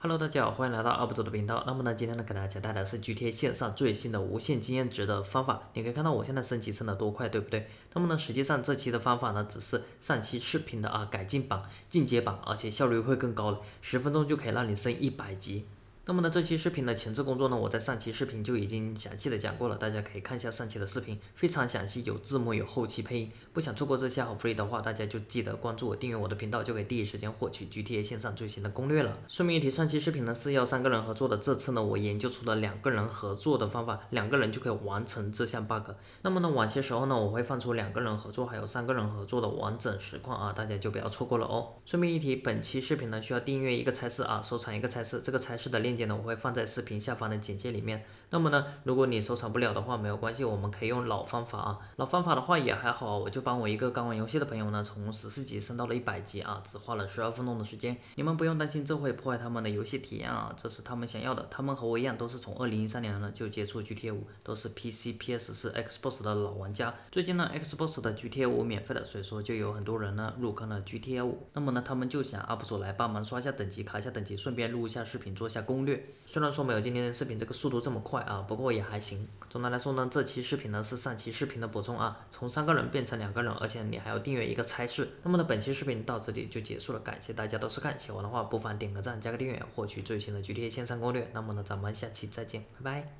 Hello，大家好，欢迎来到阿不走的频道。那么呢，今天呢给大家带来是 G t a 线上最新的无限经验值的方法。你可以看到我现在升级升得多快，对不对？那么呢，实际上这期的方法呢只是上期视频的啊改进版、进阶版，而且效率会更高了，十分钟就可以让你升一百级。那么呢，这期视频的前置工作呢，我在上期视频就已经详细的讲过了，大家可以看一下上期的视频，非常详细，有字幕，有后期配音。不想错过这好福利的话，大家就记得关注我，订阅我的频道，就可以第一时间获取 GTA 线上最新的攻略了。顺便一提，上期视频呢是要三个人合作的，这次呢我研究出了两个人合作的方法，两个人就可以完成这项 bug。那么呢，晚些时候呢我会放出两个人合作还有三个人合作的完整实况啊，大家就不要错过了哦。顺便一提，本期视频呢需要订阅一个差事啊，收藏一个差事，这个差事的链。呢，我会放在视频下方的简介里面。那么呢，如果你收藏不了的话，没有关系，我们可以用老方法啊。老方法的话也还好，我就帮我一个刚玩游戏的朋友呢，从十四级升到了一百级啊，只花了十二分钟的时间。你们不用担心这会破坏他们的游戏体验啊，这是他们想要的。他们和我一样都是从二零一三年呢就接触 GTA 五，都是 PC、PS、四、Xbox 的老玩家。最近呢，Xbox 的 GTA 五免费了，所以说就有很多人呢入坑了 GTA 五。那么呢，他们就想 UP 主来帮忙刷一下等级，卡一下等级，顺便录一下视频，做一下略。虽然说没有今天的视频这个速度这么快啊，不过也还行。总的来说呢，这期视频呢是上期视频的补充啊，从三个人变成两个人，而且你还要订阅一个差事。那么呢，本期视频到这里就结束了，感谢大家的收看。喜欢的话不妨点个赞、加个订阅，获取最新的 GTA 线上攻略。那么呢，咱们下期再见，拜拜。